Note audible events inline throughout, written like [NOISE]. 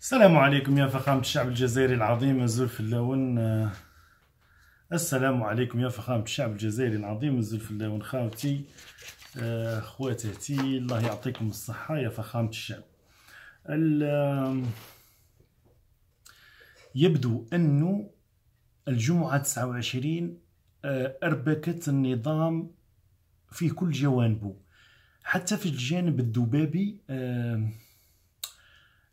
السلام عليكم يا فخامة الشعب الجزائري العظيم الزلفلاون آه، السلام عليكم يا فخامة الشعب الجزائري العظيم اللون خاوتي آه، خواتاتي الله يعطيكم الصحة يا فخامة الشعب يبدو أنه الجمعة 29 آه، أربكت النظام في كل جوانبه حتى في الجانب الذبابي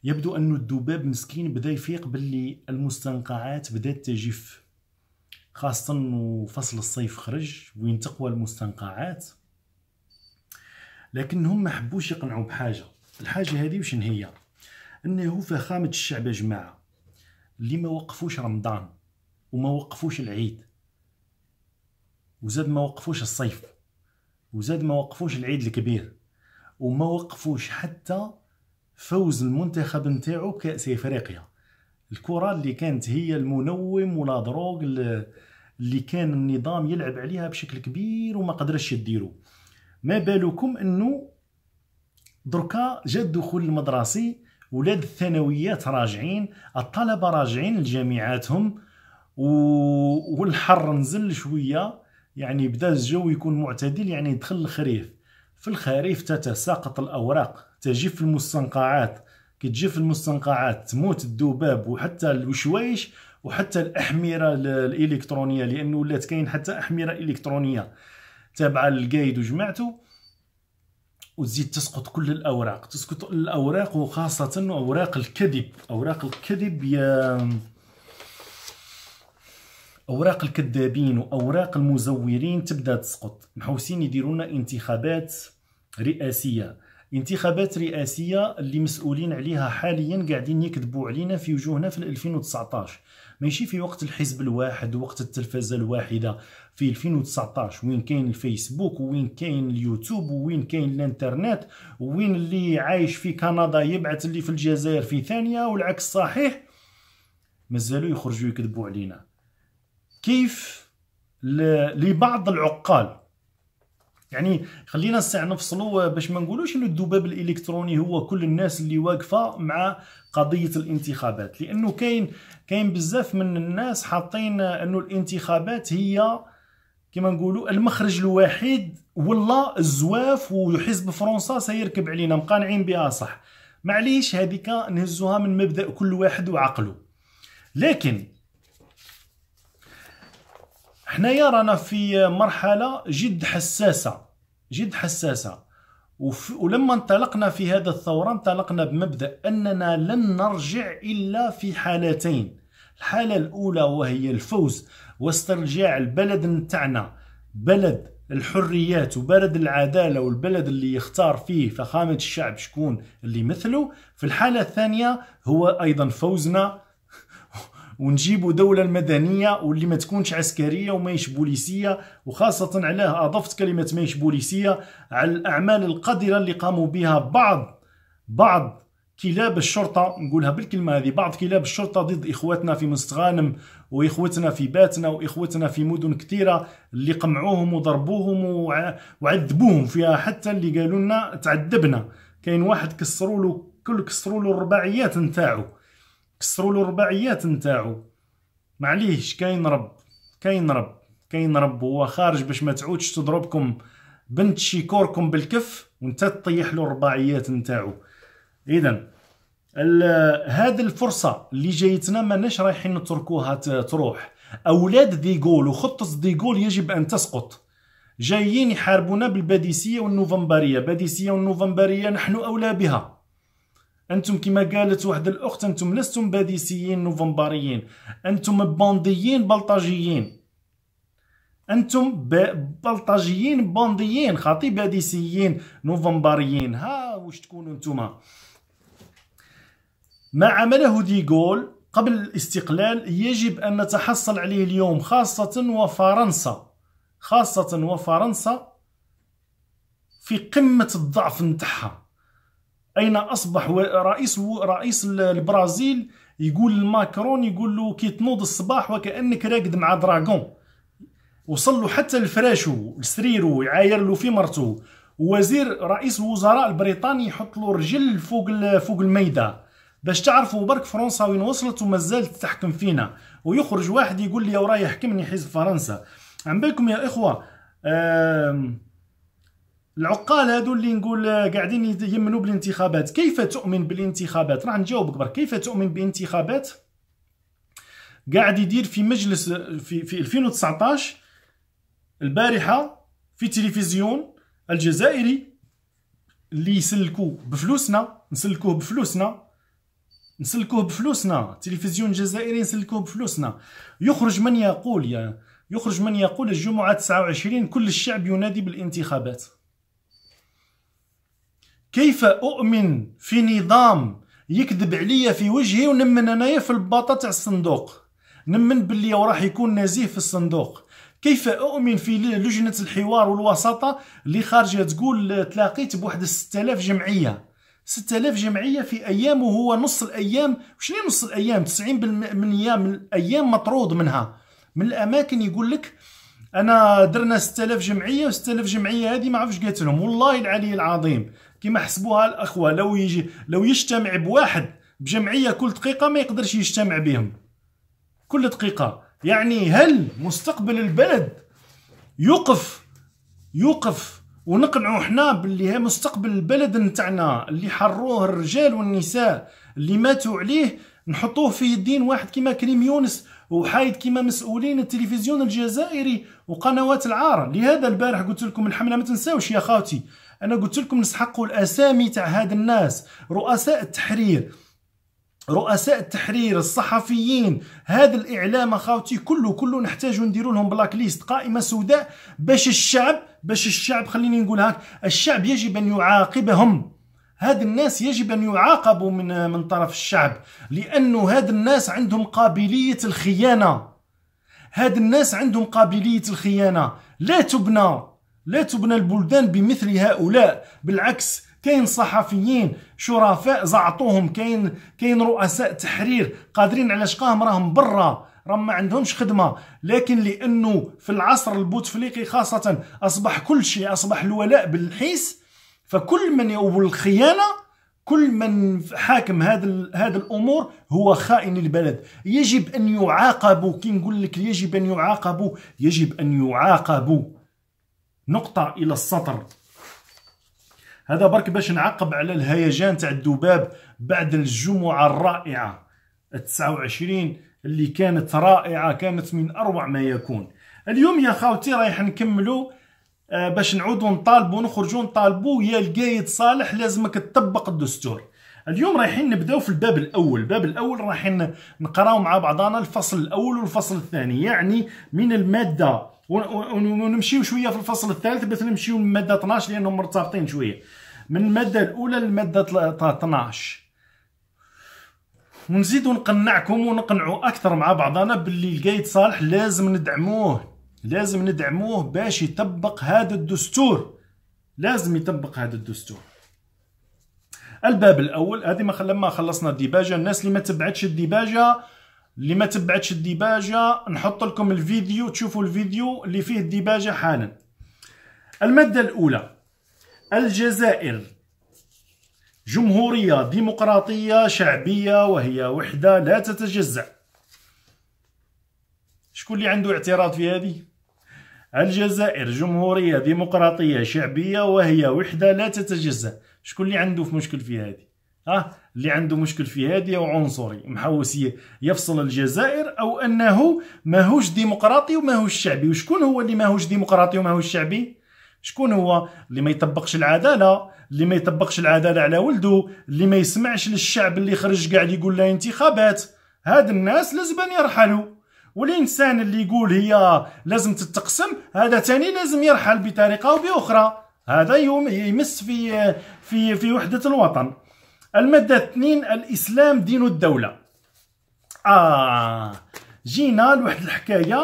يبدو أن الذباب مسكين بدا يفيق باللي المستنقعات بدات تجف خاصة فصل الصيف خرج وين تقوى المستنقعات لكنهم ما حبوش يقنعوا بحاجة الحاجة هذه وشن هي انه فخامة الشعب يا جماعة اللي ما وقفوش رمضان وما وقفوش العيد وزاد ما وقفوش الصيف وزاد ما وقفوش العيد الكبير وما وقفوش حتى فوز المنتخب نتاعو بكاس افريقيا الكره اللي كانت هي المنوم ولا دروغ اللي كان النظام يلعب عليها بشكل كبير وما قدرش يديرو ما بالكم انه دركا جا الدخول المدرسي ولاد الثانويات راجعين الطلبه راجعين لجامعاتهم و... والحر نزل شويه يعني بدا الجو يكون معتدل يعني دخل الخريف في الخريف تتساقط الاوراق تجي في المستنقعات كي تجي في المستنقعات تموت الذباب وحتى الوشويش وحتى الاحمره الالكترونيه لانه ولات كاين حتى احمره الكترونيه تابعه للقايد وجمعته وتزيد تسقط كل الاوراق تسقط الاوراق وخاصه اوراق الكذب اوراق الكذب يا اوراق الكذابين واوراق المزورين تبدا تسقط محوسين يديرون انتخابات رئاسيه انتخابات رئاسيه اللي مسؤولين عليها حاليا قاعدين يكذبوا علينا في وجوهنا في 2019 ماشي في وقت الحزب الواحد وقت التلفزه الواحده في 2019 وين كاين الفيسبوك وين كاين اليوتيوب وين كاين الانترنت وين اللي عايش في كندا يبعث اللي في الجزائر في ثانيه والعكس صحيح مازالوا يخرجوا يكذبوا علينا كيف لبعض العقال يعني خلينا الساعه نفصلوا آه، باش ما نقولوش انه الذباب الالكتروني هو كل الناس اللي واقفه مع قضيه الانتخابات لانه كاين كاين بزاف من الناس حاطين آه، انه الانتخابات هي كما نقولوا المخرج الوحيد ولا الزواف وحزب فرنسا سيركب علينا مقانعين بها صح معليش هذيك نهزوها من مبدا كل واحد وعقله لكن حنايا رانا في مرحله جد حساسه جد حساسة ولما انطلقنا في هذا الثورة انطلقنا بمبدأ أننا لن نرجع إلا في حالتين الحالة الأولى وهي الفوز واسترجاع البلد نتاعنا بلد الحريات وبلد العدالة والبلد اللي يختار فيه فخامة الشعب شكون اللي مثله في الحالة الثانية هو أيضا فوزنا ونجيبوا دوله مدنيه واللي ما تكونش عسكريه وماهيش بوليسيه وخاصه علاه اضفت كلمه ماهيش بوليسيه على الاعمال القذره اللي قاموا بها بعض بعض كلاب الشرطه نقولها بالكلمه هذه بعض كلاب الشرطه ضد اخواتنا في مستغانم واخوتنا في باتنا واخوتنا في مدن كثيره اللي قمعوهم وضربوهم وعذبوهم فيها حتى اللي قالوا لنا تعذبنا كاين واحد كسروا له كل كسروا له الرباعيات نتاعو كسروا له الرباعيات نتاعو معليش كاين رب كاين رب كاين رب هو خارج باش ما تعودش تضربكم بنت شيكوركم بالكف وانت تطيح له الرباعيات نتاعو اذا هذه الفرصه اللي جايتنا ماناش رايحين نتركوها تروح اولاد ديغول وخطه ديغول يجب ان تسقط جايين يحاربونا بالباديسيه والنوفمبريه باديسيه والنوفمبريه نحن اولى بها انتم كما قالت واحد الاخت انتم لستم باديسيين نوفمبريين انتم بونديين بلطاجيين انتم بلطاجيين بونديين خاطي باديسيين نوفمبريين ها واش تكونوا نتوما ما عمله ديغول قبل الاستقلال يجب ان نتحصل عليه اليوم خاصه وفرنسا خاصه وفرنسا في قمه الضعف نتاعها اين اصبح رئيس رئيس البرازيل يقول لماكرون يقول له كي تنوض الصباح وكانك راقد مع دراغون وصل له حتى لفراشو لسريرو يعاير له في مرته وزير رئيس الوزراء البريطاني يحط له رجل فوق فوق الميده باش تعرفوا برك فرنسا وين وصلت ومازالت تحكم فينا ويخرج واحد يقول لي وراه يحكمني حزب فرنسا عم بالكم يا اخوه آه العقال هادو اللي نقول آه، قاعدين يمنوا بالانتخابات كيف تؤمن بالانتخابات راح نجاوبك برك كيف تؤمن بالانتخابات قاعد يدير في مجلس في في 2019 البارحه في تلفزيون الجزائري اللي يسلكوه بفلوسنا نسلكوه بفلوسنا نسلكوه بفلوسنا تلفزيون جزائري نسلكوه بفلوسنا يخرج من يقول يا يخرج من يقول الجمعة 29 كل الشعب ينادي بالانتخابات كيف اؤمن في نظام يكذب عليا في وجهي ونمن انايا في الباطا تاع الصندوق نمن باللي راح يكون نزيه في الصندوق كيف اؤمن في لجنه الحوار والوساطه اللي خارجه تقول تلاقيت بواحد 6000 جمعيه 6000 جمعيه في ايام وهو نص الايام شنو نص الايام 90% من ايام الايام مطرود منها من الاماكن يقول لك انا درنا 6000 جمعيه و6000 جمعيه هذه ما عرفش قالت لهم والله العلي العظيم كيما حسبوها الاخوه لو يجي لو يجتمع بواحد بجمعيه كل دقيقه ما يقدرش يجتمع بهم كل دقيقه يعني هل مستقبل البلد يوقف يوقف ونقنعوا حنا باللي مستقبل البلد نتاعنا اللي حروه الرجال والنساء اللي ماتوا عليه نحطوه في يدين واحد كيما كريم يونس وحايد كيما مسؤولين التلفزيون الجزائري وقنوات العار لهذا البارح قلت لكم الحمله ما تنساوش يا خاوتي انا قلت لكم نسحقوا الاسامي تاع هاد الناس رؤساء التحرير رؤساء التحرير الصحفيين هذا الاعلام اخاوتي كله كله نحتاجو نديروا لهم بلاك ليست قائمه سوداء باش الشعب باش الشعب خليني نقول هاك الشعب يجب ان يعاقبهم هاد الناس يجب ان يعاقبوا من من طرف الشعب لانه هاد الناس عندهم قابليه الخيانه هاد الناس عندهم قابليه الخيانه لا تبنى لا تبنى البلدان بمثل هؤلاء بالعكس كاين صحفيين شرفاء زعطوهم كاين كاين رؤساء تحرير قادرين على شقاهم راهم برا راهم ما عندهمش خدمه لكن لانه في العصر البوتفليقي خاصه اصبح كل شيء اصبح الولاء بالحيس فكل من يؤول الخيانه كل من حاكم هذا هذا الامور هو خائن البلد يجب ان يعاقبوا كي نقول لك يجب ان يعاقبوا يجب ان يعاقبوا نقطة إلى السطر هذا برك باش نعقب على الهيجان تاع الذباب بعد الجمعة الرائعة 29 اللي كانت رائعة كانت من أروع ما يكون اليوم يا خاوتي رايح نكملوا آه، باش نعودوا نطالبوا نخرجوا نطالبوا يا القايد صالح لازمك تطبق الدستور اليوم رايحين نبداو في الباب الاول الباب الاول رايحين نقراو مع بعضنا الفصل الاول والفصل الثاني يعني من الماده ونمشيو شويه في الفصل الثالث باش نمشيو للماده 12 لانهم مرتبطين شويه من الماده الاولى للماده 12 ونزيدو نقنعكم ونقنعوا اكثر مع بعضنا باللي القايد صالح لازم ندعموه لازم ندعموه باش يطبق هذا الدستور لازم يطبق هذا الدستور الباب الاول هذه ما خلصنا الديباجه الناس اللي ما تبعتش الديباجه اللي ما تبعتش الديباجه نحط لكم الفيديو تشوفوا الفيديو اللي فيه الديباجه حالا الماده الاولى الجزائر جمهوريه ديمقراطيه شعبيه وهي وحده لا تتجزأ شكون اللي عنده اعتراض في هذه الجزائر جمهوريه ديمقراطيه شعبيه وهي وحده لا تتجزأ شكون اللي عنده في مشكل في هذه اه اللي عنده مشكل في هذه وعنصري محوس يفصل الجزائر او انه ماهوش ديمقراطي وماهوش شعبي وشكون هو اللي ماهوش ديمقراطي وماهوش شعبي شكون هو اللي ما يطبقش العداله اللي ما يطبقش العداله على ولده اللي ما يسمعش للشعب اللي خرج قاعد يقول له انتخابات هاد الناس لازم يرحلوا والانسان اللي يقول هي لازم تتقسم هذا تاني لازم يرحل بطريقه او باخرى هذا يمس في في في وحده الوطن المادة 2 الإسلام دين الدولة آه جينا لواحد الحكاية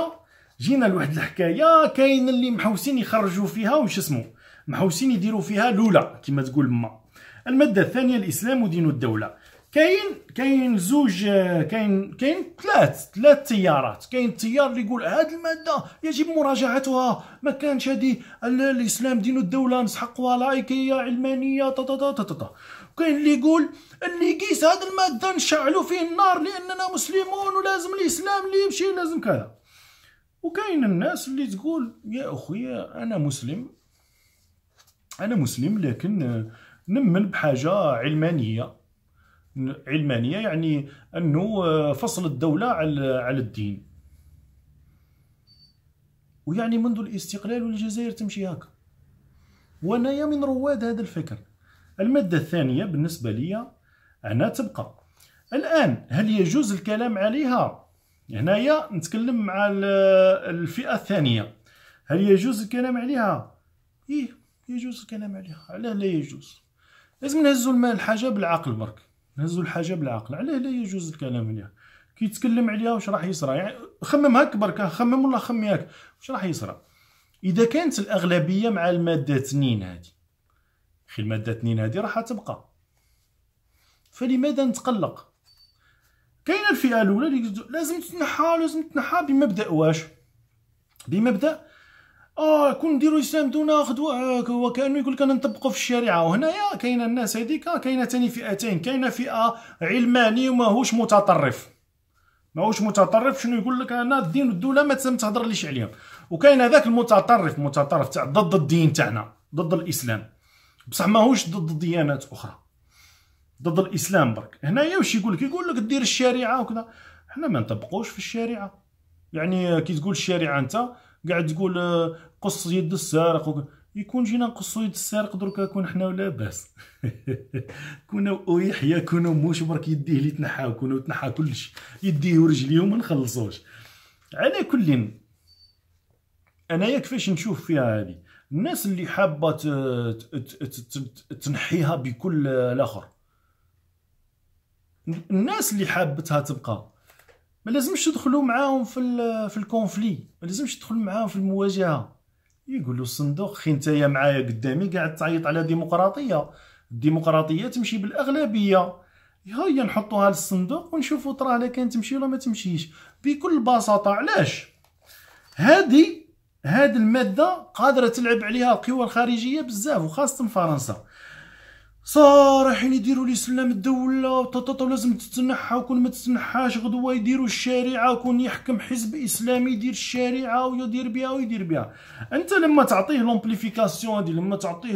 جينا لواحد الحكاية كاين اللي محوسين يخرجوا فيها وش اسمه محوسين يديروا فيها لولا كما تقول ما المادة الثانية الإسلام ودين الدولة كاين كاين زوج كاين كاين ثلاث ثلاث تيارات كاين تيار اللي يقول هذه الماده يجب مراجعتها ما كانش هذه الاسلام دين الدوله نسحقها لائكيه علمانيه تا تا تا تا كاين اللي يقول يقيس هذا الماده نشعلوا فيه النار لاننا مسلمون ولازم الاسلام اللي يمشي لازم كذا وكاين الناس اللي تقول يا اخويا انا مسلم انا مسلم لكن نمن بحاجه علمانيه علمانيه يعني انه فصل الدوله على على الدين ويعني منذ الاستقلال والجزائر تمشي هكا وانايا من رواد هذا الفكر المادة الثانية بالنسبة لي هنا تبقى الآن هل يجوز الكلام عليها؟ هنايا نتكلم مع الفئة الثانية هل يجوز الكلام عليها؟ إيه يجوز الكلام عليها علاه لا يجوز لازم نهزو الحاجة بالعقل برك نهزو الحاجة بالعقل علاه لا يجوز الكلام عليها كي تكلم عليها واش راح يصرى يعني خمم هاك برك خمم ولا خمي هاك واش راح يصرى اذا كانت الاغلبيه مع الماده تنين هذه خي الماده 2 هذه راح تبقى فلماذا نتقلق كاينه الفئه الاولى اللي لازم تنحى لازم تنحى بمبدا واش بمبدا اه كون نديرو دون خدوا آه، وكانه يقول لك انا نطبقو في الشريعه وهنايا كاينه الناس هذيك آه، كاينه ثاني فئتين كاينه فئه علماني وماهوش متطرف ماهوش متطرف شنو يقول لك انا الدين والدوله ما تهضرليش عليهم وكاين هذاك المتطرف متطرف تاع ضد الدين تاعنا ضد الاسلام بصح ماهوش ضد ديانات اخرى ضد الاسلام برك هنايا واش يقول لك يقول لك دير الشريعه وكذا حنا ما نطبقوش في الشريعه يعني كي تقول الشريعه انت قاعد تقول آه، قص يد السارق يكون جينا نقصو يد السارق درك كون حنا ولا باس [LAUGHS] كنا ويحيى كنا موش برك يديه اللي تنحى كنا تنحى كلش يديه ورجليه وما نخلصوش على كل انايا كيفاش نشوف فيها هذه الناس اللي حابه تنحيها بكل الاخر الناس اللي حابتها تبقى ما لازمش تدخلوا معاهم في في الكونفلي ما لازمش تدخلوا معاهم في المواجهه يقولوا الصندوق خي نتايا معايا قدامي قاعد تعيط على ديمقراطيه الديمقراطيه تمشي بالاغلبيه هيا نحطوها للصندوق ونشوفوا تراه لا كان تمشي ولا ما تمشيش بكل بساطه علاش هذه هاد الماده قادره تلعب عليها القوى الخارجيه بزاف وخاصه فرنسا صارحين يديروا لي سلام الدوله وططط ولازم تتنحى وكون ما تتنحاش غدوه يديروا الشريعه وكون يحكم حزب اسلامي يدير الشريعه ويدير بها ويدير بها انت لما تعطيه لومبليفيكاسيون هذه لما تعطيه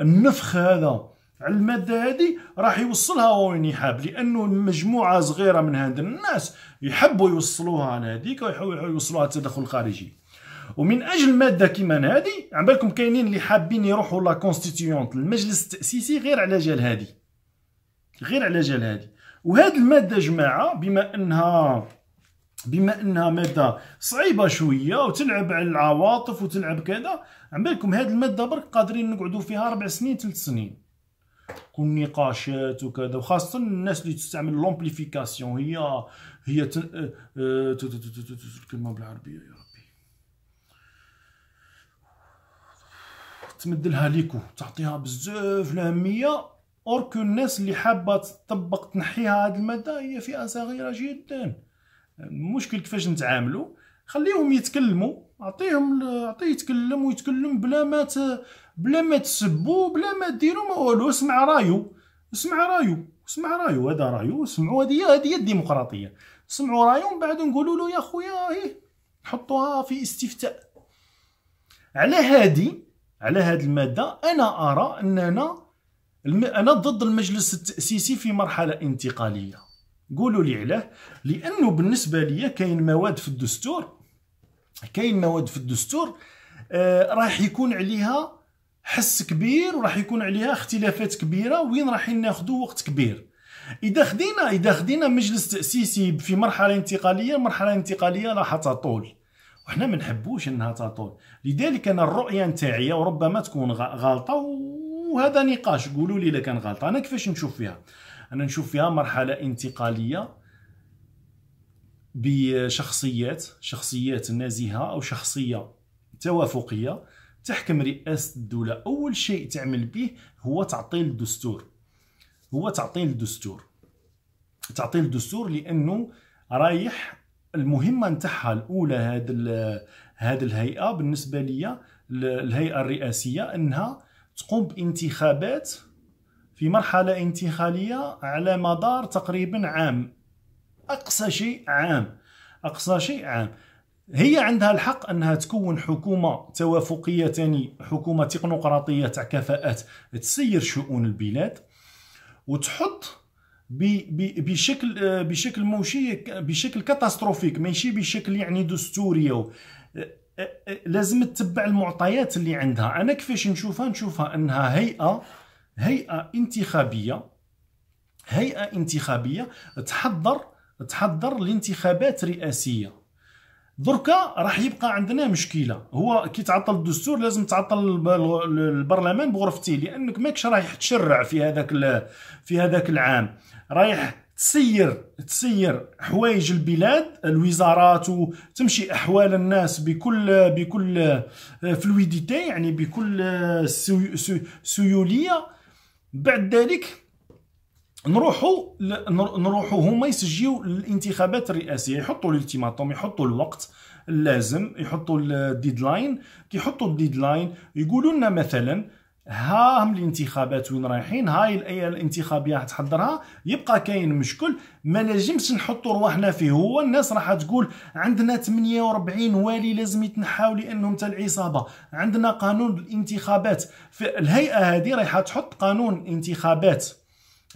النفخ هذا على الماده هذه راح يوصلها وين يحب لانه مجموعه صغيره من هاد الناس يحبوا يوصلوها على هذيك ويحبوا يوصلوها التدخل الخارجي ومن اجل ماده كيما هذه عم بالكم كاينين اللي حابين يروحوا لا كونستيتيونت المجلس التاسيسي غير على جال هذه غير على جال هذه وهذه الماده جماعه بما انها بما انها ماده صعيبه شويه وتلعب على العواطف وتلعب كذا عم بالكم هذه الماده برك قادرين نقعدوا فيها ربع سنين ثلاث سنين نقاشات وكذا وخاصه الناس اللي تستعمل لومبليفيكاسيون هي هي الكلمه بالعربيه تمدلها ليكو تعطيها بزاف الاهميه اوركو الناس اللي حابه تطبق تنحيها هاد الماده هي فئه صغيره جدا المشكل كيفاش نتعاملوا خليهم يتكلموا اعطيهم اعطيه يتكلم ويتكلم بلا ما ت... بلا ما تسبوا بلا ما ديروا ما والو اسمع رايو اسمع رايو اسمع رايو هذا رايو اسمعوا هذه هذه الديمقراطيه سمعوا رايو من بعد نقولوا له يا خويا ايه نحطوها في استفتاء على هادي على هذه الماده انا ارى اننا الم... انا ضد المجلس التاسيسي في مرحله انتقاليه قولوا لي علاه لانه بالنسبه لي كاين مواد في الدستور كاين مواد في الدستور آه راح يكون عليها حس كبير وراح يكون عليها اختلافات كبيره وين راح ناخذوا وقت كبير اذا خدينا اذا خدينا مجلس تاسيسي في مرحله انتقاليه مرحله انتقاليه راح تطول وحنا ما نحبوش انها تطول لذلك انا الرؤيه نتاعي وربما تكون غالطه وهذا نقاش قولوا لي كان غلطه انا كيفاش نشوف فيها انا نشوف فيها مرحله انتقاليه بشخصيات شخصيات نازهه او شخصيه توافقيه تحكم رئاسه الدوله اول شيء تعمل به هو تعطيل الدستور هو تعطيل الدستور تعطيل الدستور لانه رايح المهمه نتاعها الاولى هاد هذه الهيئه بالنسبه ليا الهيئه الرئاسيه انها تقوم بانتخابات في مرحله انتقاليه على مدار تقريبا عام اقصى شيء عام اقصى شيء عام هي عندها الحق انها تكون حكومه توافقيه تاني حكومه تكنوقراطيه تاع كفاءات تسير شؤون البلاد وتحط بشكل بشكل موشي بشكل كاتاستروفيك ماشي بشكل يعني دستوري لازم تتبع المعطيات اللي عندها انا كيفاش نشوفها نشوفها انها هيئه هيئه انتخابيه هيئه انتخابيه تحضر تحضر لانتخابات رئاسيه دركا راح يبقى عندنا مشكله هو كي تعطل الدستور لازم تعطل البرلمان بغرفتي لانك ماكش رايح تشرع في هذاك في هذاك العام رايح تسير تسير حوايج البلاد الوزارات وتمشي احوال الناس بكل بكل فلويديتي يعني بكل سيوليه بعد ذلك نروحوا نروحوا هما يسجيو الانتخابات الرئاسيه يحطوا الالتيماتوم يحطوا الوقت اللازم يحطوا الديدلاين كيحطوا الديدلاين يقولوا لنا مثلا ها هم الانتخابات وين رايحين هاي الايه الانتخابيه راح تحضرها يبقى كاين مشكل ما نجمش نحطوا رواحنا فيه هو الناس راح تقول عندنا 48 والي لازم يتنحاو لانهم تاع العصابه عندنا قانون الانتخابات في الهيئه هذه رايحه تحط قانون انتخابات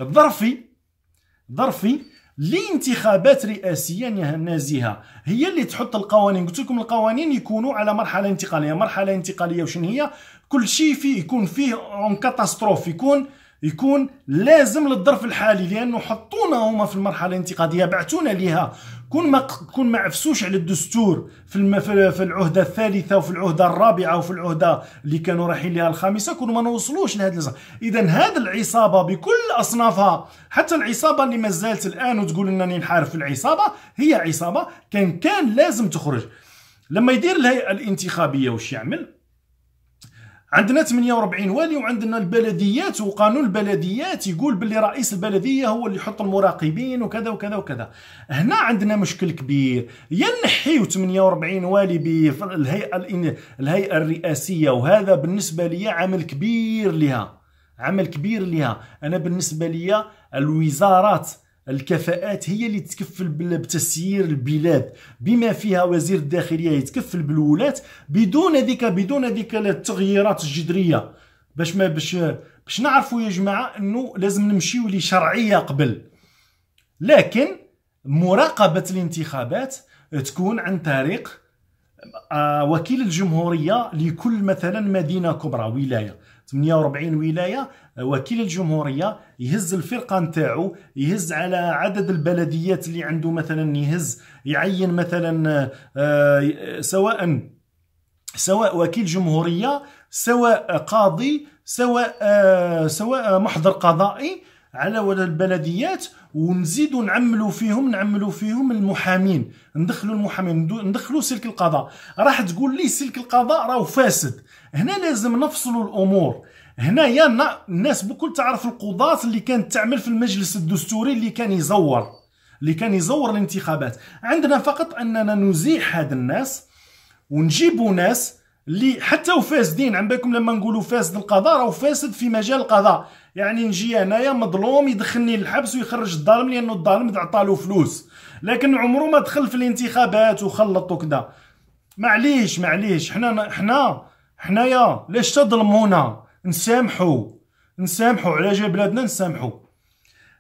الظرفي ظرفي لانتخابات رئاسيه نازهه هي اللي تحط القوانين قلت لكم القوانين يكونوا على مرحله انتقاليه مرحله انتقاليه وشنو هي كل شيء فيه يكون فيه اون كاتاستروف يكون يكون لازم للظرف الحالي لانه حطونا هما في المرحله الانتقاليه بعثونا ليها كون ما كون ما عفسوش على الدستور في في العهده الثالثه وفي العهده الرابعه وفي العهده اللي كانوا رايحين لها الخامسه كون ما نوصلوش لهذا اذا هذه العصابه بكل اصنافها حتى العصابه اللي ما زالت الان وتقول انني نحارب في العصابه هي عصابه كان كان لازم تخرج لما يدير الهيئه الانتخابيه واش يعمل عندنا 48 والي وعندنا البلديات وقانون البلديات يقول باللي رئيس البلديه هو اللي يحط المراقبين وكذا وكذا وكذا هنا عندنا مشكل كبير يا نحيو 48 والي بالهيئه الهيئه الرئاسيه وهذا بالنسبه لي عمل كبير لها عمل كبير لها انا بالنسبه لي الوزارات الكفاءات هي اللي تتكفل بتسيير البلاد بما فيها وزير الداخليه يتكفل بالولاة بدون هذيك بدون هذيك التغييرات الجذريه باش ما باش باش نعرفوا يا جماعه انه لازم نمشيو لشرعيه قبل لكن مراقبه الانتخابات تكون عن طريق آه، وكيل الجمهوريه لكل مثلا مدينه كبرى ولايه 48 ولايه آه، وكيل الجمهوريه يهز الفرقه نتاعو يهز على عدد البلديات اللي عنده مثلا يهز يعين مثلا آه، آه، سواء سواء وكيل جمهوريه سواء قاضي سواء سواء محضر قضائي على ولا البلديات ونزيدوا نعملوا فيهم نعملوا فيهم المحامين ندخلوا المحامين ندخلوا سلك القضاء راح تقول لي سلك القضاء راهو فاسد هنا لازم نفصلوا الامور هنايا الناس بكل تعرف القضاة اللي كانت تعمل في المجلس الدستوري اللي كان يزور اللي كان يزور الانتخابات عندنا فقط اننا نزيح هاد الناس ونجيبوا ناس اللي حتى وفاسدين عم بالكم لما نقولوا فاسد القضاء او فاسد في مجال القضاء يعني نجي انايا مظلوم يدخلني للحبس ويخرج الظالم لانه الظالم عطى له فلوس لكن عمره ما دخل في الانتخابات وخلط وكذا معليش معليش حنا حنا حنايا ليش تظلمونا نسامحوا نسامحوا على جال بلادنا نسامحوا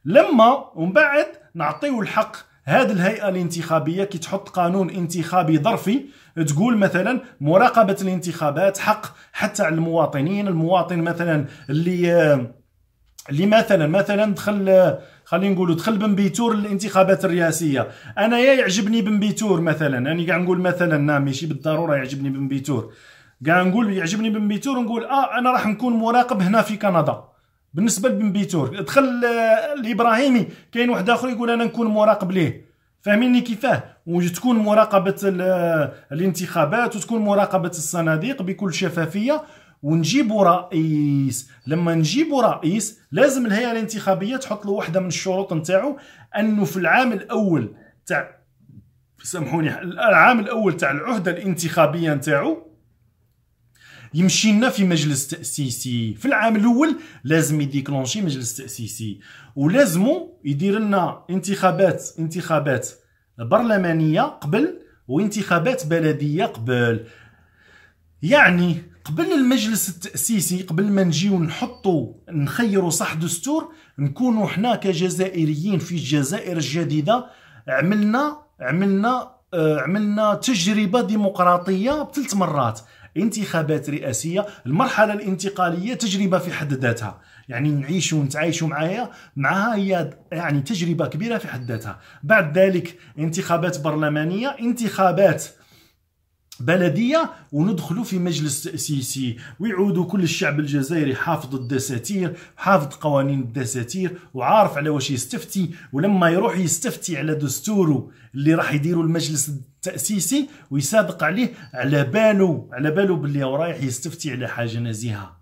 لما ومن بعد نعطيو الحق هاد الهيئه الانتخابيه كي تحط قانون انتخابي ظرفي تقول مثلا مراقبه الانتخابات حق حتى على المواطنين المواطن مثلا اللي اللي مثلا مثلا دخل خلينا نقولوا دخل بن بيتور للانتخابات الرئاسيه انا يا يعجبني بن بيتور مثلا انا يعني كاع نقول مثلا نعم ماشي بالضروره يعجبني بن بيتور كاع نقول يعجبني بن بيتور نقول اه انا راح نكون مراقب هنا في كندا بالنسبه لبن بيتور دخل آه، الابراهيمي كاين واحد اخر يقول انا نكون مراقب ليه فاهميني كيفاه وتكون مراقبه آه، الانتخابات وتكون مراقبه الصناديق بكل شفافيه ونجيب رئيس لما نجيب رئيس لازم الهيئه الانتخابيه تحط له واحده من الشروط نتاعو انه في العام الاول تاع سامحوني العام الاول تاع العهده الانتخابيه نتاعو يمشي لنا في مجلس تاسيسي في العام الاول لازم يديكلونشي مجلس تاسيسي ولازمو يدير لنا انتخابات انتخابات برلمانيه قبل وانتخابات بلديه قبل يعني قبل المجلس التاسيسي قبل ما نجيو نحطو نخيروا صح دستور نكونوا حنا كجزائريين في الجزائر الجديده عملنا عملنا آه، عملنا تجربه ديمقراطيه ثلاث مرات انتخابات رئاسيه المرحله الانتقاليه تجربه في حد ذاتها يعني نعيشوا ونتعايشوا معايا معها هي يعني تجربه كبيره في حد ذاتها بعد ذلك انتخابات برلمانيه انتخابات بلديه وندخلوا في مجلس تاسيسي ويعودوا كل الشعب الجزائري حافظ الدساتير حافظ قوانين الدساتير وعارف على واش يستفتي ولما يروح يستفتي على دستوره اللي راح يديروا المجلس التاسيسي ويصادق عليه على بالو على بالو باللي رايح يستفتي على حاجه نزيهه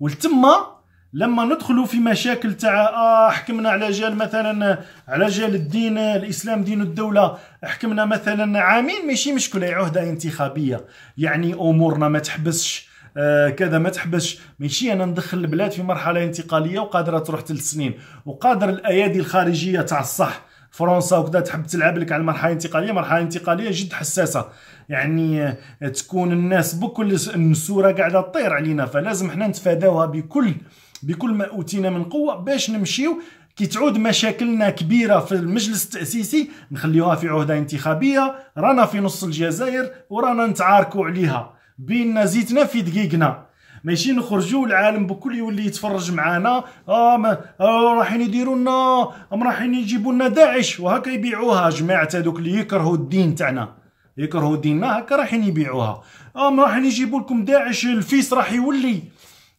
ولتما لما ندخلوا في مشاكل تاع اه حكمنا على جال مثلا على جال الدين الاسلام دين الدوله حكمنا مثلا عامين ماشي مشكله عهده انتخابيه يعني امورنا ما تحبسش آه كذا ما تحبسش ماشي انا ندخل البلاد في مرحله انتقاليه وقادره تروح ثلاث سنين وقادر الايادي الخارجيه تاع الصح فرنسا وكذا تحب تلعب لك على المرحله الانتقاليه مرحله انتقاليه جد حساسه يعني آه، تكون الناس بكل النسوره قاعده تطير علينا فلازم حنا نتفاداوها بكل بكل ما اوتينا من قوه باش نمشيو كي تعود مشاكلنا كبيره في المجلس التاسيسي نخليوها في عهده انتخابيه رانا في نص الجزائر ورانا نتعاركوا عليها بيننا زيتنا في دقيقنا ماشي نخرجوا العالم بكل يولي يتفرج معانا اه, ما آه رايحين يديروا لنا رايحين يجيبوا لنا داعش وهكا يبيعوها جماعه هذوك اللي يكرهوا الدين تاعنا يكرهوا ديننا هكا رايحين يبيعوها اه رايحين يجيبوا لكم داعش الفيس راح يولي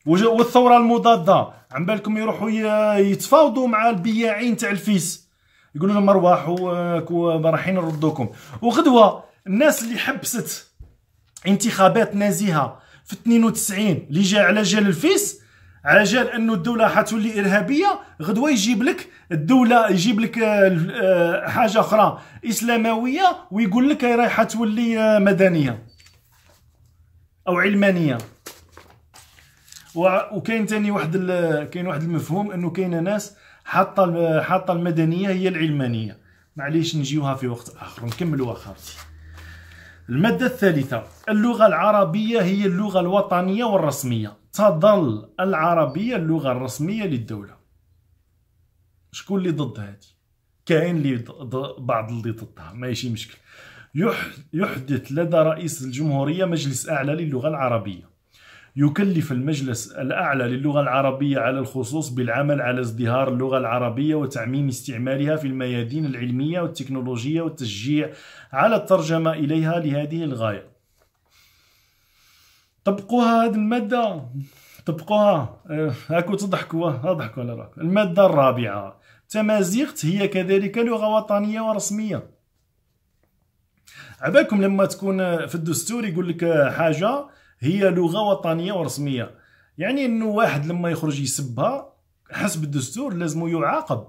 والثوره المضاده عم بالكم يروحوا يتفاوضوا مع البياعين تاع الفيس يقولوا لهم ارواحوا آه، رايحين نردوكم وغدوه الناس اللي حبست انتخابات نزيهه في 92 اللي جا على جال الفيس على جال انه الدوله حتولي ارهابيه غدوه يجيب لك الدوله يجيب لك آه، آه، حاجه اخرى اسلامويه ويقول لك رايحه تولي آه، مدنيه او علمانيه وكاين ثاني واحد كاين واحد المفهوم انه كاين ناس حاطه حاطه المدنيه هي العلمانيه معليش نجيوها في وقت اخر نكملوها خاوتي المادة الثالثة اللغة العربية هي اللغة الوطنية والرسمية تظل العربية اللغة الرسمية للدولة شكون اللي ضد هذه كاين اللي ضد بعض اللي ضدها ماشي مشكل يحدث لدى رئيس الجمهورية مجلس أعلى للغة العربية يكلف المجلس الأعلى للغة العربية على الخصوص بالعمل على ازدهار اللغة العربية وتعميم استعمالها في الميادين العلمية والتكنولوجية والتشجيع على الترجمة إليها لهذه الغاية طبقوها هذه المادة طبقوها آه، هاكو تضحكوا اضحكوا على راك المادة الرابعة تمازيغت هي كذلك لغة وطنية ورسمية عباكم لما تكون في الدستور يقول لك حاجة هي لغه وطنيه ورسميه يعني انه واحد لما يخرج يسبها حسب الدستور لازم يعاقب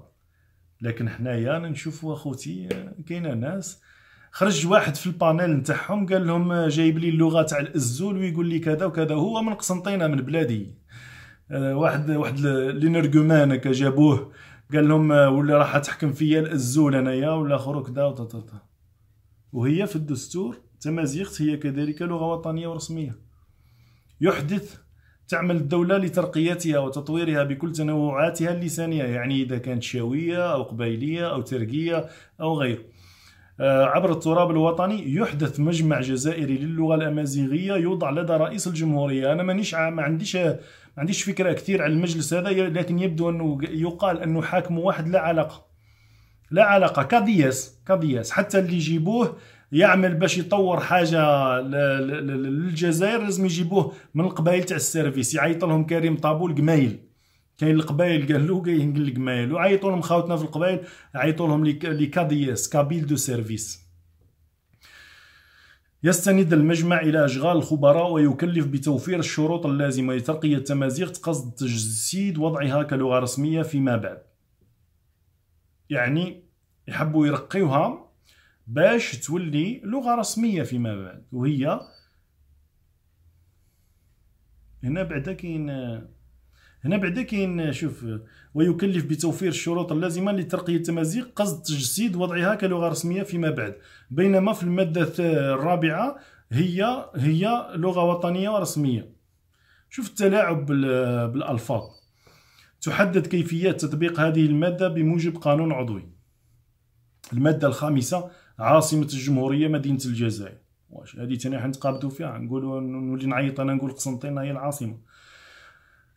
لكن حنايا انا نشوفوا اخوتي كاينه ناس خرج واحد في البانيل نتاعهم قال لهم آه، جايب لي اللغه تاع الازول ويقول لي كذا وكذا هو من قسنطينه من بلادي آه، واحد واحد لينرغومان جابوه قال لهم آه، ولا راح تحكم فيا الازول انايا ولا اخر كذا وهي في الدستور تمازيغت هي كذلك لغه وطنيه ورسميه يحدث تعمل الدولة لترقيتها وتطويرها بكل تنوعاتها اللسانية يعني إذا كانت شاوية أو قبيلية أو تركية أو غيره آه، عبر التراب الوطني يحدث مجمع جزائري للغة الأمازيغية يوضع لدى رئيس الجمهورية أنا مانيش ما عنديش ما عنديش فكرة كثير على المجلس هذا لكن يبدو أنه يقال أنه حاكم واحد لا علاقة لا علاقة كدياس كدياس حتى اللي يجيبوه يعمل باش يطور حاجه للجزائر لازم يجيبوه من القبائل تاع السيرفيس يعيط لهم كريم طابو القمايل كاين القبائل قال له كاين القمايل وعيطوا لهم خاوتنا في القبائل عيطوا لهم لي كاديس كابيل دو سيرفيس يستند المجمع إلى أشغال الخبراء ويكلف بتوفير الشروط اللازمة لترقية التمازيغ قصد تجسيد وضعها كلغة رسمية فيما بعد يعني يحبوا يرقيوها باش تولي لغة رسمية فيما بعد وهي هنا بعدا كاين هنا بعدا كاين شوف ويكلف بتوفير الشروط اللازمه لترقيه التمازيغ قصد تجسيد وضعها كلغه رسميه فيما بعد بينما في الماده الرابعه هي هي لغه وطنيه ورسميه شوف التلاعب بالالفاظ تحدد كيفيه تطبيق هذه الماده بموجب قانون عضوي الماده الخامسه عاصمه الجمهوريه مدينه الجزائر واش هذه ثاني حنتقابضوا فيها نقولوا نولي نعيط انا نقول قسنطينه هي العاصمه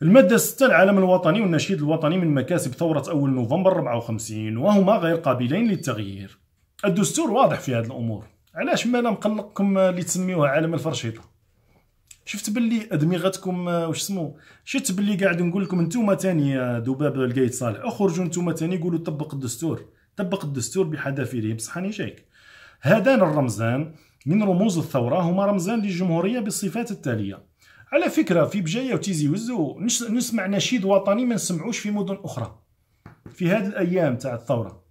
المادة 6 العالم الوطني والنشيد الوطني من مكاسب ثورة أول نوفمبر 54 وهما غير قابلين للتغيير الدستور واضح في هذه الأمور علاش ما أنا مقلقكم اللي تسميوها عالم الفرشيطة شفت باللي أدمغتكم آه، واش سمو شفت باللي قاعد نقول لكم نتوما تاني آه، دباب القايد صالح اخرجوا نتوما تاني قولوا طبق الدستور طبق الدستور بحذافيره بصح راني جايك هذان الرمزان من رموز الثورة هما رمزان للجمهورية بالصفات التالية على فكرة في بجاية وتيزي وزو نسمع نشيد وطني ما نسمعوش في مدن أخرى في هذه الأيام تاع الثورة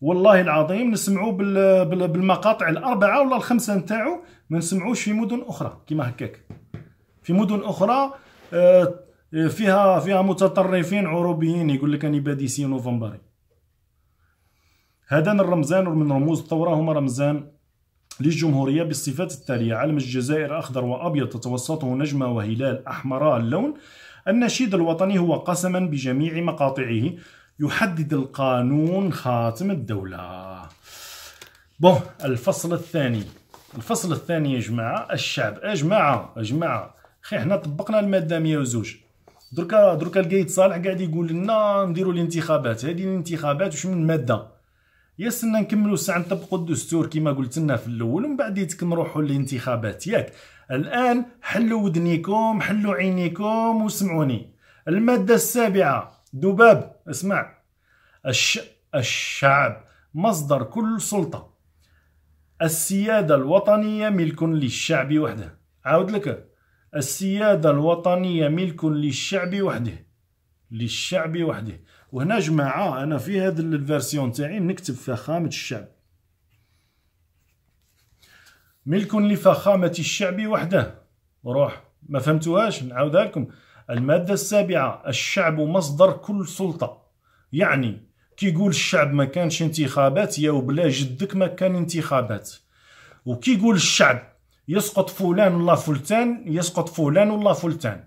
والله العظيم نسمعو بالمقاطع الأربعة ولا الخمسة نتاعو ما نسمعوش في مدن أخرى كما هكاك في مدن أخرى آه، فيها فيها متطرفين عروبيين يقول لك أنا باديسي نوفمبري هذان الرمزان من رموز الثورة هما رمزان للجمهورية بالصفات التالية علم الجزائر أخضر وأبيض تتوسطه نجمة وهلال أحمراء اللون النشيد الوطني هو قسما بجميع مقاطعه يحدد القانون خاتم الدولة بوه الفصل الثاني الفصل الثاني يا جماعة الشعب يا جماعة يا جماعة خي حنا طبقنا المادة 102 دركا دركا القايد صالح قاعد يقول لنا نديروا الانتخابات هذه الانتخابات وش من ماده ياسنا نكملوا ساعه نطبقوا الدستور كما قلت لنا في الاول ومن بعد يتك نروحوا للانتخابات ياك الان حلوا ودنيكم حلوا عينيكم وسمعوني الماده السابعه ذباب اسمع الش... الشعب مصدر كل سلطه السياده الوطنيه ملك للشعب وحده عاود لك السياده الوطنيه ملك للشعب وحده للشعب وحده وهنا جماعه انا في هذا الفيرسيون تاعي نكتب فخامه الشعب ملك لفخامه الشعب وحده روح ما فهمتوهاش نعاودها لكم الماده السابعه الشعب مصدر كل سلطه يعني كي يقول الشعب ما كانش انتخابات يا وبلا جدك ما كان انتخابات وكي يقول الشعب يسقط فلان ولا فلتان يسقط فلان ولا فلتان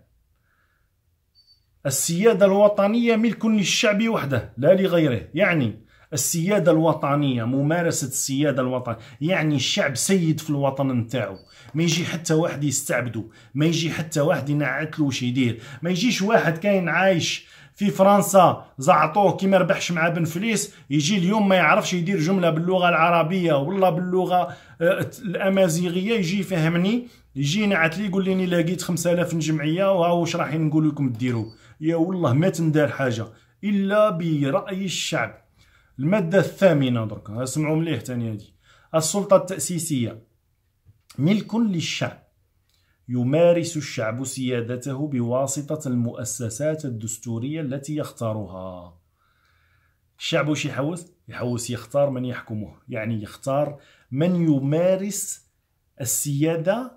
السيادة الوطنية ملك للشعب وحده لا لغيره يعني السيادة الوطنية ممارسة السيادة الوطنية يعني الشعب سيد في الوطن نتاعو ما يجي حتى واحد يستعبده ما يجي حتى واحد ينعتلو واش يدير ما يجيش واحد كاين عايش في فرنسا زعطوه كي ما ربحش مع بن فليس يجي اليوم ما يعرفش يدير جمله باللغه العربيه ولا باللغه آه، الامازيغيه يجي يفهمني يجي ينعتلي يقول لي لقيت 5000 جمعيه وها واش رايحين نقول لكم ديروا يا والله ما تندار حاجه الا براي الشعب الماده الثامنه درك اسمعوا مليح ثاني هذه السلطه التاسيسيه ملك للشعب يمارس الشعب سيادته بواسطه المؤسسات الدستوريه التي يختارها الشعب واش يحوس يحوس يختار من يحكمه يعني يختار من يمارس السياده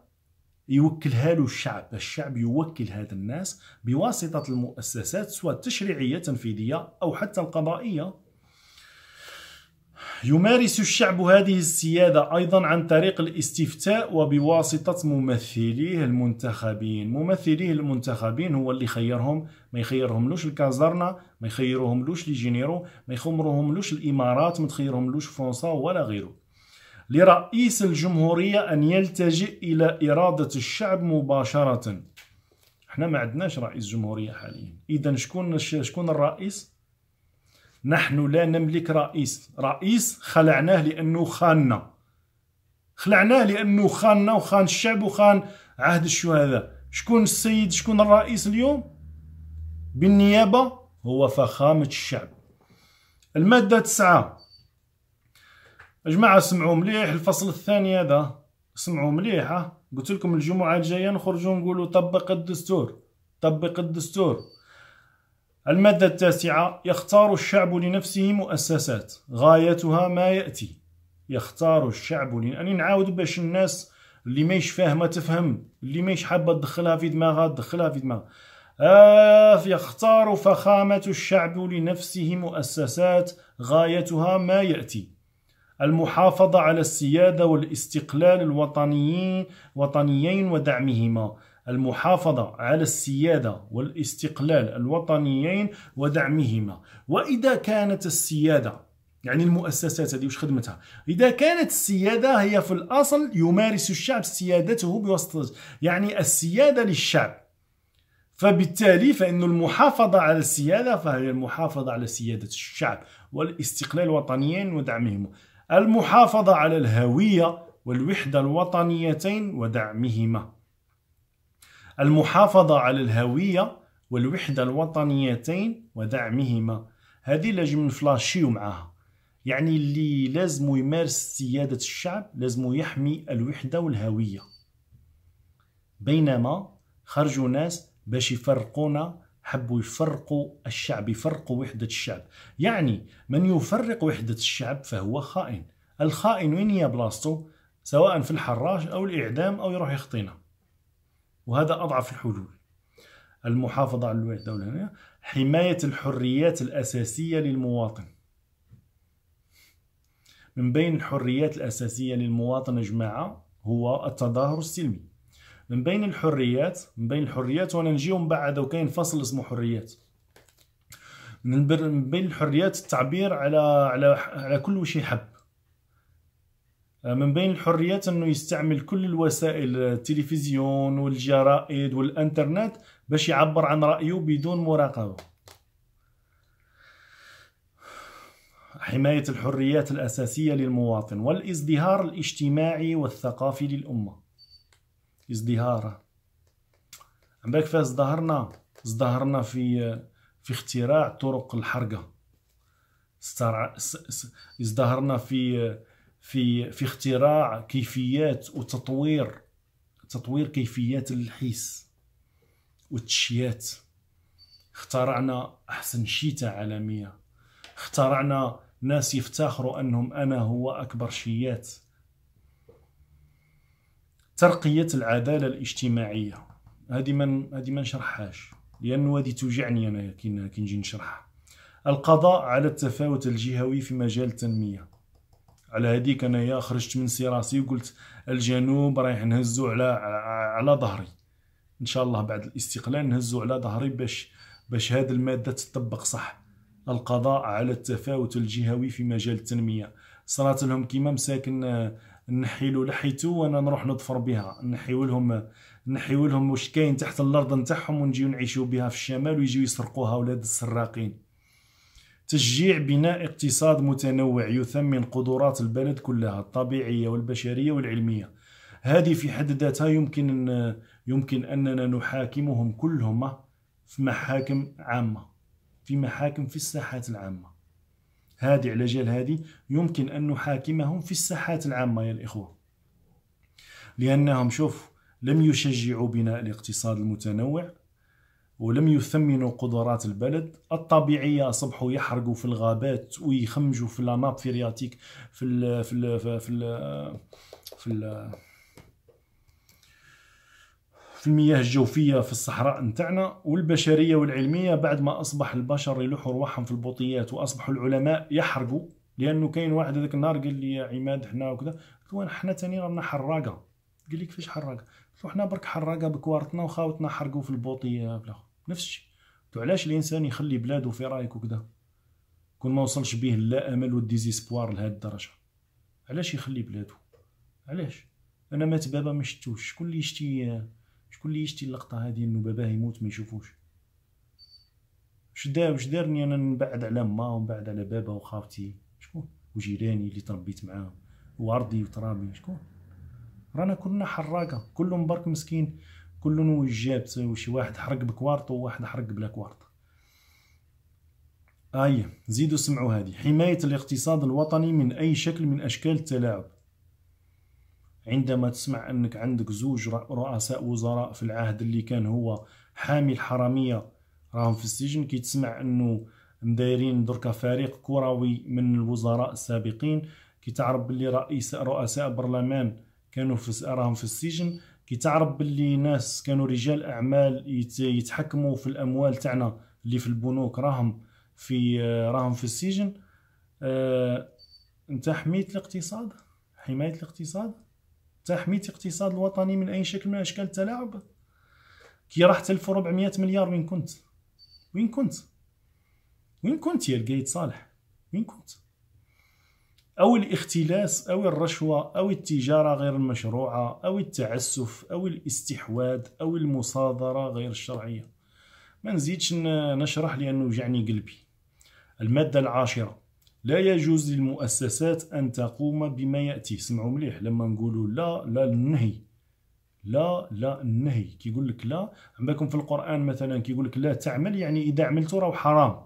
يوكلها له الشعب الشعب يوكل هذا الناس بواسطة المؤسسات سواء تشريعية تنفيذية أو حتى القضائية يمارس الشعب هذه السيادة أيضا عن طريق الاستفتاء وبواسطة ممثليه المنتخبين ممثليه المنتخبين هو اللي خيرهم ما يخيرهم لوش الكازرنا ما يخيرهم لوش لجينيرو ما يخمرهم لوش الإمارات ما تخيرهم لوش فرنسا ولا غيره لرئيس الجمهورية أن يلتجئ إلى إرادة الشعب مباشرة احنا ما عندناش رئيس جمهورية حاليا إذا شكون شكون الرئيس؟ نحن لا نملك رئيس رئيس خلعناه لأنه خاننا خلعناه لأنه خاننا وخان الشعب وخان عهد الشهداء شكون السيد شكون الرئيس اليوم؟ بالنيابة هو فخامة الشعب المادة تسعة يا جماعه سمعوا مليح الفصل الثاني هذا سمعوا مليح قلت لكم الجمعه الجايه نخرجوا نقولوا طبق الدستور طبق الدستور المادة التاسعة يختار الشعب لنفسه مؤسسات غايتها ما يأتي يختار الشعب لن... أني نعاود باش الناس اللي ماهيش فاهمة تفهم اللي ماهيش حابة تدخلها في دماغها تدخلها في دماغها آه يختار فخامة الشعب لنفسه مؤسسات غايتها ما يأتي المحافظة على السيادة والاستقلال الوطنيين وطنيين ودعمهما المحافظة على السيادة والاستقلال الوطنيين ودعمهما وإذا كانت السيادة يعني المؤسسات هذه واش خدمتها اذا كانت السياده هي في الاصل يمارس الشعب سيادته بواسطه يعني السياده للشعب فبالتالي فان المحافظه على السياده فهي المحافظه على سياده الشعب والاستقلال الوطنيين ودعمهم المحافظة على الهوية والوحدة الوطنيتين ودعمهما المحافظة على الهوية والوحدة الوطنيتين ودعمهما هذه لازم نفلاشيو معاها يعني اللي لازم يمارس سيادة الشعب لازم يحمي الوحدة والهوية بينما خرجوا ناس باش يفرقونا حبوا يفرقوا الشعب يفرقوا وحدة الشعب يعني من يفرق وحدة الشعب فهو خائن الخائن وين هي بلاصتو سواء في الحراش أو الإعدام أو يروح يخطينا وهذا أضعف الحلول المحافظة على الوحدة والهنية حماية الحريات الأساسية للمواطن من بين الحريات الأساسية للمواطن يا جماعة هو التظاهر السلمي من بين الحريات من بين الحريات وانا نجيو من بعد وكاين فصل اسمه حريات من بين الحريات التعبير على على على كل شيء حب آه، من بين الحريات انه يستعمل كل الوسائل آه، التلفزيون والجرائد والانترنت باش يعبر عن رايه بدون مراقبه حمايه الحريات الاساسيه للمواطن والازدهار الاجتماعي والثقافي للامه ازدهاره عم بالك فاز ازدهرنا ازدهرنا في في اختراع طرق الحرقه ازدهرنا في في في اختراع كيفيات وتطوير تطوير كيفيات الحيس والتشيات اخترعنا احسن شيته عالميه اخترعنا ناس يفتخروا انهم انا هو اكبر شيات ترقيه العداله الاجتماعيه هذه من هذه ما نشرحهاش لانه هذه توجعني انايا كي نجي نشرحها القضاء على التفاوت الجهوي في مجال التنميه على هذيك انايا خرجت من سيراسي وقلت الجنوب رايح نهزو على على ظهري ان شاء الله بعد الاستقلال نهزو على ظهري باش باش هذه الماده تطبق صح القضاء على التفاوت الجهوي في مجال التنميه صرات لهم كيما مساكن نحيلو لحيتو وانا نروح نضفر بها نحيو لهم نحيو لهم واش كاين تحت الارض نتاعهم ونجيو نعيشو بها في الشمال ويجيو يسرقوها ولاد السراقين تشجيع بناء اقتصاد متنوع يثمن قدرات البلد كلها الطبيعيه والبشريه والعلميه هذه في حد ذاتها يمكن أن يمكن اننا نحاكمهم كلهم في محاكم عامه في محاكم في الساحات العامه هادي على جال هادي يمكن أن نحاكمهم في الساحات العامة يا الإخوة لأنهم شوف لم يشجعوا بناء الاقتصاد المتنوع ولم يثمنوا قدرات البلد الطبيعية أصبحوا يحرقوا في الغابات ويخمجوا في لاماب فيرياتيك في رياتيك في الـ في الـ في, الـ في, الـ في, الـ في في المياه الجوفية في الصحراء نتاعنا والبشرية والعلمية بعد ما أصبح البشر يلوحوا رواحهم في البوطيات وأصبحوا العلماء يحرقوا لأنه كاين واحد هذاك النهار قال لي يا عماد حنا وكذا قلت له حنا تاني رانا حراقة قال لي كيفاش حراقة قلت له حنا برك حراقة بكوارتنا وخاوتنا حرقوا في البوطية نفس الشيء قلت له علاش الإنسان يخلي بلاده في رايك وكذا كون ما وصلش به اللا أمل والديزيسبوار لهذه الدرجة علاش يخلي بلاده علاش أنا مات بابا ما شتوش شكون اللي يشتي شكون اللي يشتي اللقطه هذه انه باباه يموت ما يشوفوش واش دار واش دارني انا نبعد على ما ونبعد على بابا وخاوتي شكون وجيراني اللي تربيت معاهم وارضي وترابي شكون رانا كلنا حراقه كل برك مسكين كل وجاب شي واحد حرق بكوارطو وواحد حرق بلا كوارط آية زيدوا سمعوا هذه حمايه الاقتصاد الوطني من اي شكل من اشكال التلاعب عندما تسمع أنك عندك زوج رؤساء وزراء في العهد اللي كان هو حامي الحرامية راهم في السجن كي تسمع أنه مدايرين دركا فريق كروي من الوزراء السابقين كي تعرف باللي رئيس رؤساء برلمان كانوا في راهم في السجن كي تعرف باللي ناس كانوا رجال اعمال يتحكموا في الاموال تاعنا اللي في البنوك راهم في راهم في السجن أه، انت حميت الاقتصاد حمايه الاقتصاد تحمية الاقتصاد الوطني من أي شكل من أشكال التلاعب كي راح تلف 400 مليار وين كنت وين كنت وين كنت يا القايد صالح وين كنت أو الاختلاس أو الرشوة أو التجارة غير المشروعة أو التعسف أو الاستحواذ أو المصادرة غير الشرعية ما نزيدش نشرح لأنه وجعني قلبي المادة العاشرة لا يجوز للمؤسسات أن تقوم بما يأتي سمعوا مليح لما نقولوا لا لا النهي لا لا النهي كيقول لك لا عندكم في القرآن مثلا كيقول لك لا تعمل يعني إذا عملت راه حرام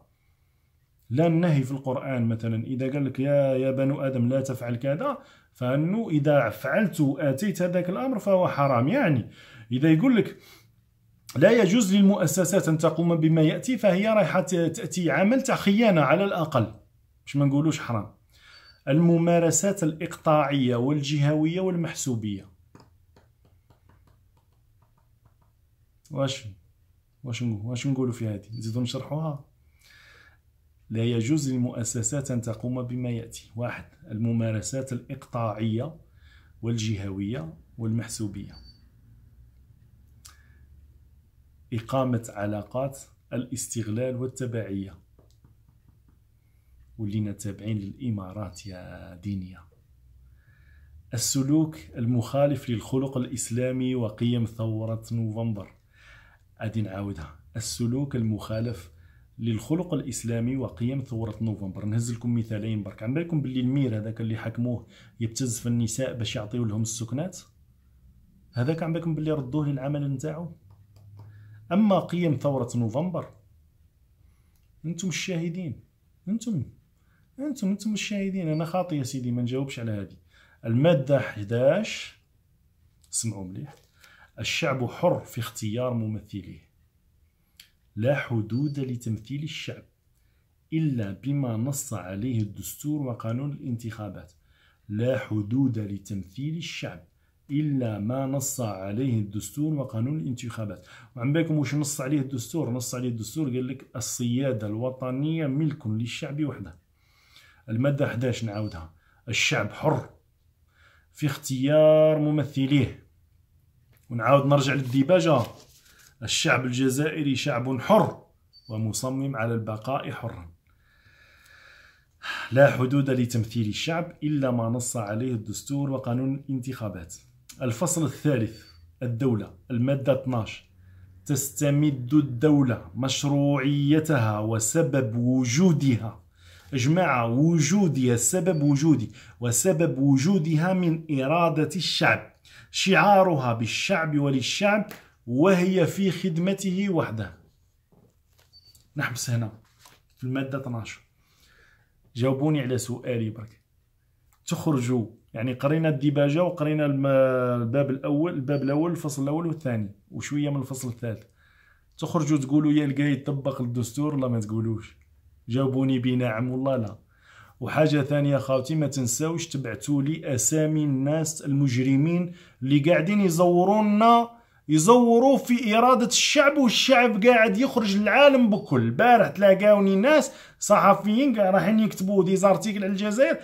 لا النهي في القرآن مثلا إذا قال لك يا يا بنو آدم لا تفعل كذا فأنه إذا فعلت آتيت هذاك الأمر فهو حرام يعني إذا يقول لك لا يجوز للمؤسسات أن تقوم بما يأتي فهي رايحة تأتي عمل خيانة على الأقل باش ما نقولوش حرام الممارسات الإقطاعية والجهوية والمحسوبية واش واش واش نقولوا في هذه نزيدو نشرحوها لا يجوز للمؤسسات أن تقوم بما يأتي واحد الممارسات الإقطاعية والجهوية والمحسوبية إقامة علاقات الاستغلال والتبعية ولينا تابعين للإمارات يا دينيا السلوك المخالف للخلق الإسلامي وقيم ثورة نوفمبر غادي نعاودها السلوك المخالف للخلق الاسلامي وقيم ثوره نوفمبر نهز لكم مثالين برك عم بالكم باللي المير هذاك اللي حكموه يبتز في النساء باش يعطيو لهم السكنات هذاك عم بالكم باللي ردوه للعمل نتاعو اما قيم ثوره نوفمبر انتم الشاهدين انتم انتم انتم الشاهدين انا خاطي يا سيدي ما نجاوبش على هذه الماده 11 اسمعوا مليح الشعب حر في اختيار ممثليه لا حدود لتمثيل الشعب الا بما نص عليه الدستور وقانون الانتخابات لا حدود لتمثيل الشعب الا ما نص عليه الدستور وقانون الانتخابات وعن بالكم واش نص عليه الدستور نص عليه الدستور قال لك السياده الوطنيه ملك للشعب وحده المادة 11 نعاودها الشعب حر في اختيار ممثليه ونعاود نرجع للديباجة الشعب الجزائري شعب حر ومصمم على البقاء حرا لا حدود لتمثيل الشعب إلا ما نص عليه الدستور وقانون الانتخابات الفصل الثالث الدولة المادة 12 تستمد الدولة مشروعيتها وسبب وجودها جماعة وجودي السبب وجودي وسبب وجودها من إرادة الشعب شعارها بالشعب وللشعب وهي في خدمته وحده نحبس هنا في المادة 12 جاوبوني على سؤالي برك تخرجوا يعني قرينا الديباجة وقرينا الباب الأول الباب الأول الفصل الأول والثاني وشوية من الفصل الثالث تخرجوا تقولوا يا لقاي يطبق الدستور لا ما تقولوش جاوبوني بنعم والله لا وحاجة ثانية خاوتي ما تنساوش تبعتوا لي أسامي الناس المجرمين اللي قاعدين يزورونا يزوروا في إرادة الشعب والشعب قاعد يخرج للعالم بكل البارح تلاقاوني ناس صحفيين رايحين يكتبوا دي زارتيكل على الجزائر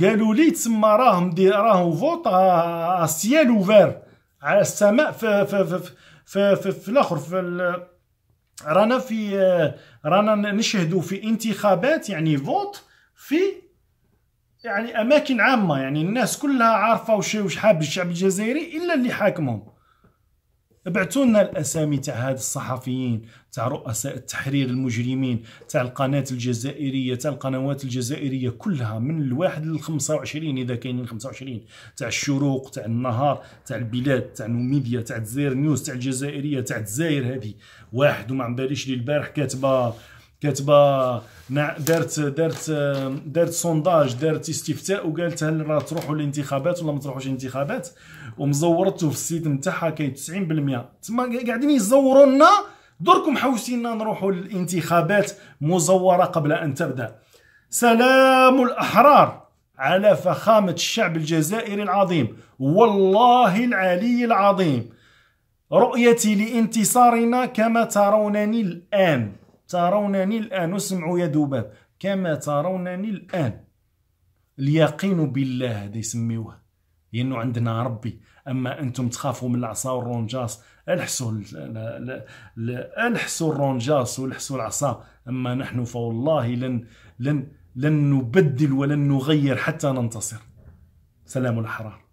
قالوا لي تسمى راهم دي راهم فوت آه، آه، آه، سيال وفير على السماء في في في في, في, في, في الاخر في رانا في رانا نشهدوا في انتخابات يعني فوت في يعني اماكن عامه يعني الناس كلها عارفه وش حاب الشعب الجزائري الا اللي حاكمهم ابعثوا لنا الاسامي تاع هاد الصحفيين تاع رؤساء التحرير المجرمين تاع القناه الجزائريه تاع القنوات الجزائريه كلها من الواحد لل 25 اذا كاينين 25 تاع الشروق تاع النهار تاع البلاد تاع نوميديا تاع الجزائر نيوز تاع الجزائريه تاع الجزائر هذه واحد وما عم باليش لي البارح كاتبه كاتبه دارت دارت دارت سونداج دارت استفتاء وقالت هل راه تروحوا للانتخابات ولا ما تروحوش للانتخابات ومزورته في السيت نتاعها كاين 90% تما قاعدين يزوروا لنا دركم حوسينا نروحوا للانتخابات مزوره قبل ان تبدا سلام الاحرار على فخامه الشعب الجزائري العظيم والله العلي العظيم رؤيتي لانتصارنا كما ترونني الان ترونني الآن اسمعوا يا ذباب كما ترونني الآن اليقين بالله هذا يسميوه لأنه عندنا ربي أما أنتم تخافوا من العصا والرونجاس الحسوا الحسوا الرونجاس والحسوا العصا أما نحن فوالله لن لن لن نبدل ولن نغير حتى ننتصر سلام الأحرار